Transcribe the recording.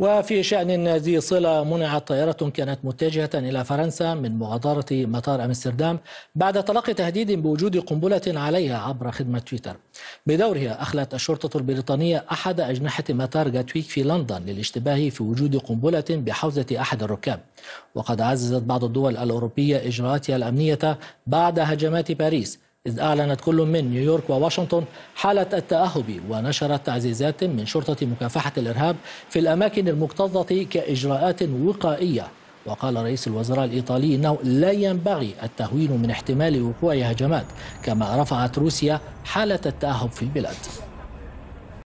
وفي شأن ذي صلة منعت طائرة كانت متجهة إلى فرنسا من مغادرة مطار أمستردام بعد تلقي تهديد بوجود قنبلة عليها عبر خدمة تويتر بدورها أخلت الشرطة البريطانية أحد أجنحة مطار جاتويك في لندن للاشتباه في وجود قنبلة بحوزة أحد الركاب وقد عززت بعض الدول الأوروبية إجراءاتها الأمنية بعد هجمات باريس إذ أعلنت كل من نيويورك وواشنطن حالة التأهب ونشرت تعزيزات من شرطة مكافحة الإرهاب في الأماكن المكتظة كإجراءات وقائية وقال رئيس الوزراء الإيطالي أنه لا ينبغي التهوين من احتمال وقوع هجمات كما رفعت روسيا حالة التأهب في البلاد